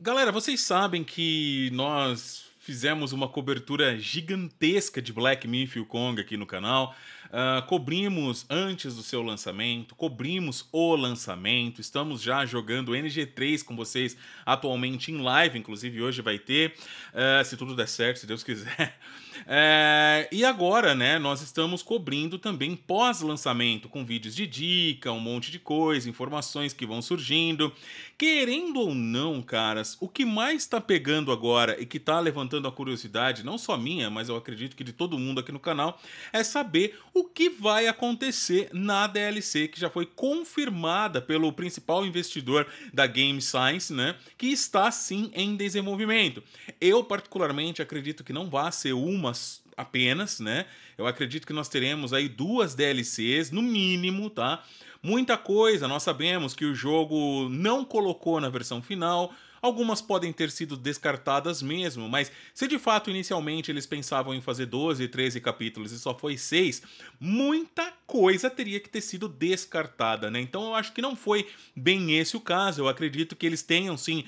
Galera, vocês sabem que nós Fizemos uma cobertura gigantesca de Black Myth Kong aqui no canal. Uh, cobrimos antes do seu lançamento, cobrimos o lançamento. Estamos já jogando NG3 com vocês atualmente em live, inclusive hoje vai ter, uh, se tudo der certo, se Deus quiser. É, e agora, né, nós estamos cobrindo também pós-lançamento, com vídeos de dica, um monte de coisa, informações que vão surgindo. Querendo ou não, caras, o que mais está pegando agora e que está levantando despertando a curiosidade, não só minha, mas eu acredito que de todo mundo aqui no canal, é saber o que vai acontecer na DLC que já foi confirmada pelo principal investidor da Game Science, né? Que está sim em desenvolvimento. Eu, particularmente, acredito que não vai ser uma apenas, né? Eu acredito que nós teremos aí duas DLCs, no mínimo, tá? Muita coisa, nós sabemos que o jogo não colocou na versão final, Algumas podem ter sido descartadas mesmo, mas se de fato inicialmente eles pensavam em fazer 12, 13 capítulos e só foi 6, muita coisa teria que ter sido descartada, né? Então eu acho que não foi bem esse o caso. Eu acredito que eles tenham sim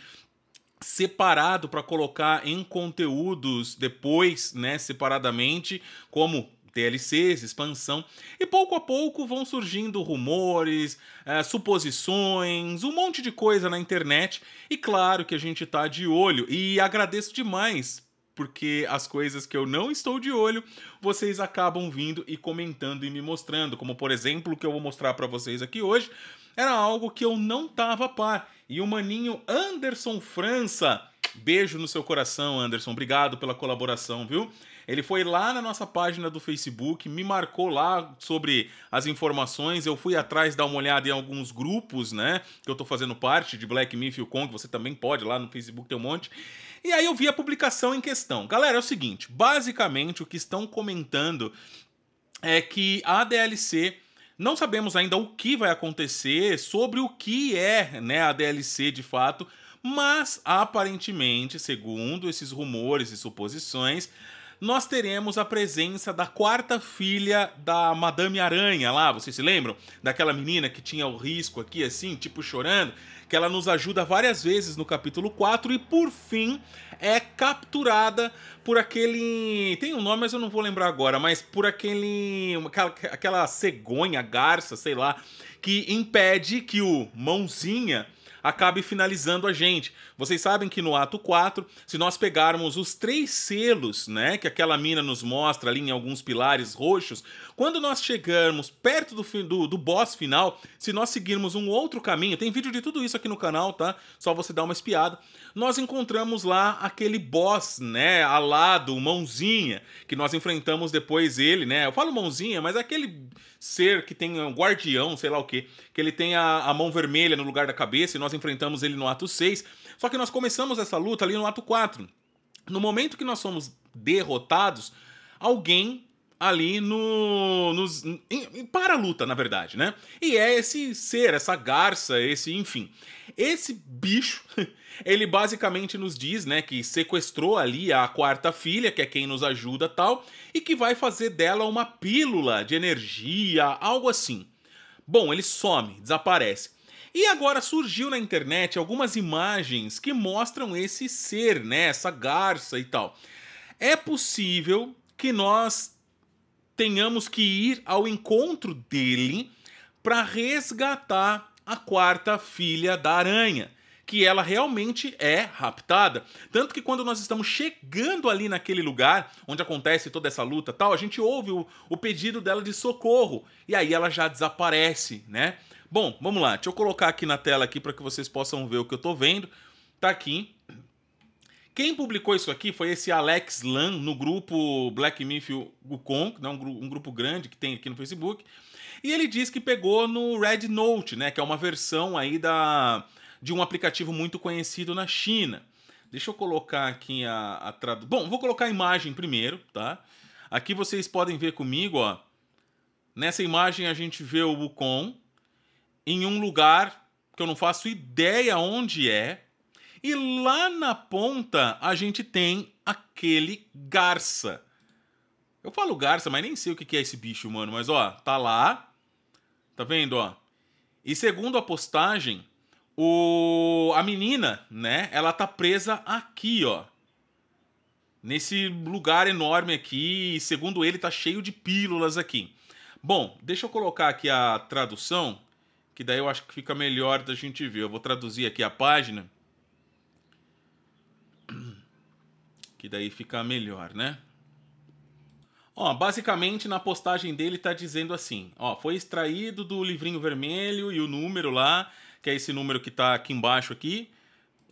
separado para colocar em conteúdos depois, né, separadamente, como DLCs, expansão, e pouco a pouco vão surgindo rumores, é, suposições, um monte de coisa na internet, e claro que a gente tá de olho, e agradeço demais porque as coisas que eu não estou de olho, vocês acabam vindo e comentando e me mostrando, como por exemplo, o que eu vou mostrar para vocês aqui hoje, era algo que eu não tava a par. E o maninho Anderson França Beijo no seu coração, Anderson. Obrigado pela colaboração, viu? Ele foi lá na nossa página do Facebook, me marcou lá sobre as informações. Eu fui atrás dar uma olhada em alguns grupos, né? Que eu tô fazendo parte de Black Myth e Kong. Você também pode lá no Facebook, tem um monte. E aí eu vi a publicação em questão. Galera, é o seguinte: basicamente o que estão comentando é que a DLC. Não sabemos ainda o que vai acontecer, sobre o que é né, a DLC de fato, mas aparentemente, segundo esses rumores e suposições, nós teremos a presença da quarta filha da Madame Aranha lá, vocês se lembram? Daquela menina que tinha o risco aqui, assim, tipo chorando, que ela nos ajuda várias vezes no capítulo 4 e por fim é capturada por aquele. Tem um nome, mas eu não vou lembrar agora, mas por aquele. aquela, aquela cegonha, garça, sei lá, que impede que o Mãozinha acabe finalizando a gente. Vocês sabem que no ato 4, se nós pegarmos os três selos, né, que aquela mina nos mostra ali em alguns pilares roxos, quando nós chegarmos perto do, do, do boss final, se nós seguirmos um outro caminho, tem vídeo de tudo isso aqui no canal, tá? Só você dar uma espiada. Nós encontramos lá aquele boss, né, alado, mãozinha, que nós enfrentamos depois ele, né? Eu falo mãozinha, mas é aquele ser que tem um guardião, sei lá o quê, que ele tem a, a mão vermelha no lugar da cabeça e nós enfrentamos ele no ato 6. Só que nós começamos essa luta ali no ato 4. No momento que nós somos derrotados, alguém ali no. Nos, em, para a luta, na verdade, né? E é esse ser, essa garça, esse, enfim. Esse bicho, ele basicamente nos diz, né, que sequestrou ali a quarta filha, que é quem nos ajuda tal, e que vai fazer dela uma pílula de energia, algo assim. Bom, ele some, desaparece. E agora surgiu na internet algumas imagens que mostram esse ser, né, essa garça e tal. É possível que nós tenhamos que ir ao encontro dele para resgatar a quarta filha da aranha, que ela realmente é raptada. Tanto que quando nós estamos chegando ali naquele lugar onde acontece toda essa luta tal, a gente ouve o, o pedido dela de socorro e aí ela já desaparece, né? Bom, vamos lá. Deixa eu colocar aqui na tela aqui para que vocês possam ver o que eu estou vendo. Tá aqui. Quem publicou isso aqui foi esse Alex Lan no grupo Black Myth Wukong, né, um, um grupo grande que tem aqui no Facebook. E ele diz que pegou no Red Note, né, que é uma versão aí da, de um aplicativo muito conhecido na China. Deixa eu colocar aqui a, a tradução. Bom, vou colocar a imagem primeiro, tá? Aqui vocês podem ver comigo, ó. Nessa imagem a gente vê o Wukong em um lugar que eu não faço ideia onde é, e lá na ponta a gente tem aquele garça. Eu falo garça, mas nem sei o que é esse bicho, mano. Mas ó, tá lá. Tá vendo, ó? E segundo a postagem, o a menina, né? Ela tá presa aqui, ó. Nesse lugar enorme aqui, e segundo ele, tá cheio de pílulas aqui. Bom, deixa eu colocar aqui a tradução, que daí eu acho que fica melhor da gente ver. Eu vou traduzir aqui a página. Que daí fica melhor, né? Ó, basicamente na postagem dele tá dizendo assim, ó, foi extraído do livrinho vermelho e o número lá, que é esse número que tá aqui embaixo aqui.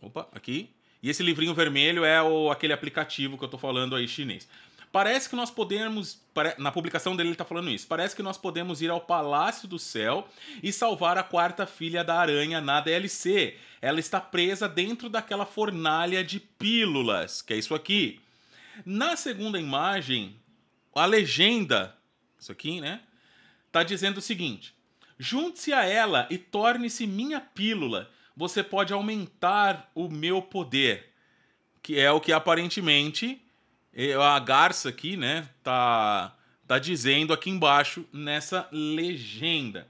Opa, aqui. E esse livrinho vermelho é o, aquele aplicativo que eu tô falando aí chinês. Parece que nós podemos. Na publicação dele ele está falando isso. Parece que nós podemos ir ao Palácio do Céu e salvar a quarta filha da aranha na DLC. Ela está presa dentro daquela fornalha de pílulas, que é isso aqui. Na segunda imagem, a legenda, isso aqui, né? está dizendo o seguinte: Junte-se a ela e torne-se minha pílula. Você pode aumentar o meu poder. Que é o que aparentemente a garça aqui, né, tá, tá dizendo aqui embaixo nessa legenda.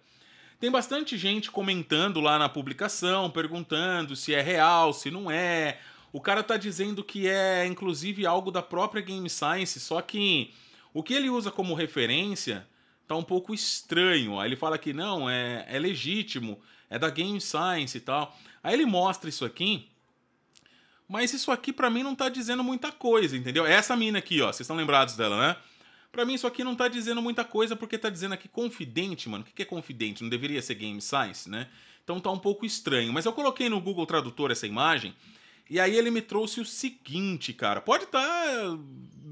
Tem bastante gente comentando lá na publicação, perguntando se é real, se não é. O cara tá dizendo que é inclusive algo da própria Game Science, só que o que ele usa como referência tá um pouco estranho. Aí ele fala que não, é, é legítimo, é da Game Science e tal. Aí ele mostra isso aqui mas isso aqui para mim não tá dizendo muita coisa, entendeu? É essa mina aqui, ó, vocês estão lembrados dela, né? Pra mim isso aqui não tá dizendo muita coisa, porque tá dizendo aqui confidente, mano. O que é confidente? Não deveria ser game science, né? Então tá um pouco estranho. Mas eu coloquei no Google Tradutor essa imagem, e aí ele me trouxe o seguinte, cara. Pode estar tá eh,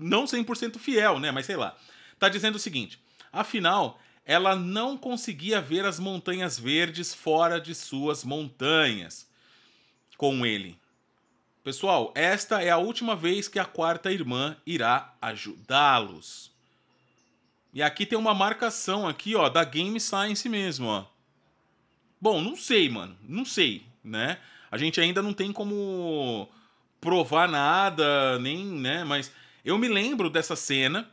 não 100% fiel, né? Mas sei lá. Tá dizendo o seguinte: afinal, ela não conseguia ver as montanhas verdes fora de suas montanhas com ele. Pessoal, esta é a última vez que a quarta irmã irá ajudá-los. E aqui tem uma marcação aqui, ó, da Game Science mesmo, ó. Bom, não sei, mano, não sei, né? A gente ainda não tem como provar nada, nem, né, mas eu me lembro dessa cena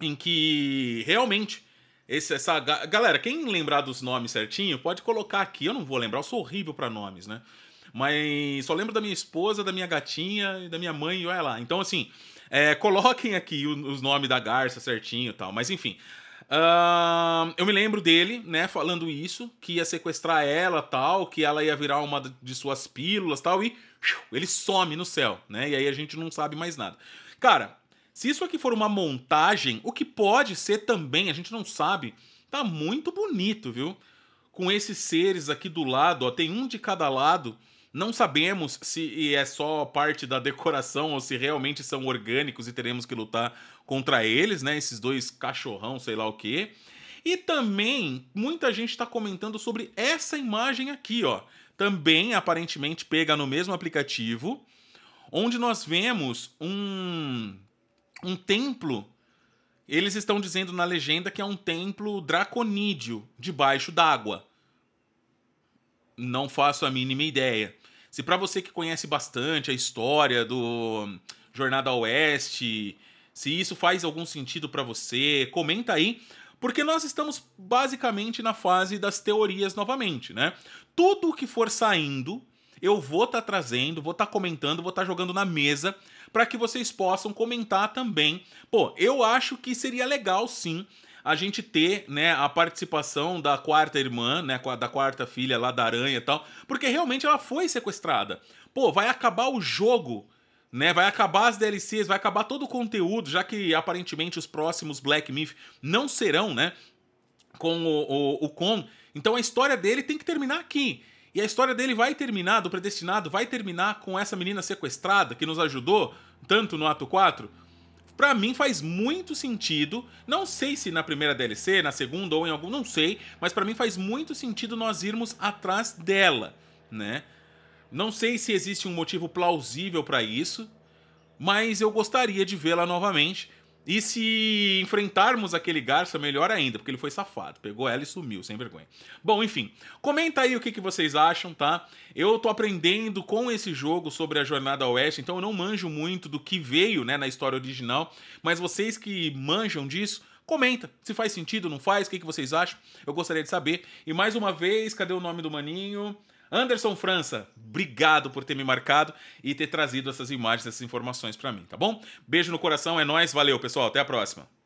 em que realmente esse, essa galera, quem lembrar dos nomes certinho, pode colocar aqui. Eu não vou lembrar, eu sou horrível para nomes, né? Mas só lembro da minha esposa, da minha gatinha e da minha mãe, e olha lá. Então, assim, é, coloquem aqui os nomes da garça certinho e tal. Mas, enfim. Uh, eu me lembro dele, né, falando isso, que ia sequestrar ela, tal, que ela ia virar uma de suas pílulas, tal, e ele some no céu, né? E aí a gente não sabe mais nada. Cara, se isso aqui for uma montagem, o que pode ser também, a gente não sabe, tá muito bonito, viu? Com esses seres aqui do lado, ó, tem um de cada lado não sabemos se é só parte da decoração ou se realmente são orgânicos e teremos que lutar contra eles, né? Esses dois cachorrão, sei lá o quê. E também muita gente está comentando sobre essa imagem aqui, ó. Também aparentemente pega no mesmo aplicativo, onde nós vemos um um templo. Eles estão dizendo na legenda que é um templo draconídeo debaixo d'água. Não faço a mínima ideia. Se para você que conhece bastante a história do Jornada Oeste, se isso faz algum sentido para você, comenta aí, porque nós estamos basicamente na fase das teorias novamente, né? Tudo que for saindo, eu vou estar tá trazendo, vou estar tá comentando, vou estar tá jogando na mesa para que vocês possam comentar também. Pô, eu acho que seria legal sim a gente ter, né, a participação da quarta irmã, né, da quarta filha lá da aranha e tal, porque realmente ela foi sequestrada. Pô, vai acabar o jogo né? Vai acabar as DLCs, vai acabar todo o conteúdo, já que aparentemente os próximos Black Myth não serão, né? Com o, o, o Con. Então a história dele tem que terminar aqui. E a história dele vai terminar, do predestinado, vai terminar com essa menina sequestrada que nos ajudou tanto no ato 4. Para mim faz muito sentido, não sei se na primeira DLC, na segunda ou em algum, não sei, mas para mim faz muito sentido nós irmos atrás dela, né? Não sei se existe um motivo plausível para isso, mas eu gostaria de vê-la novamente e se enfrentarmos aquele garça, é melhor ainda, porque ele foi safado. Pegou ela e sumiu, sem vergonha. Bom, enfim, comenta aí o que, que vocês acham, tá? Eu tô aprendendo com esse jogo sobre a Jornada ao Oeste, então eu não manjo muito do que veio né, na história original, mas vocês que manjam disso, comenta se faz sentido, não faz, o que, que vocês acham. Eu gostaria de saber. E mais uma vez, cadê o nome do maninho? Anderson França, obrigado por ter me marcado e ter trazido essas imagens, essas informações para mim, tá bom? Beijo no coração, é nós, valeu pessoal, até a próxima.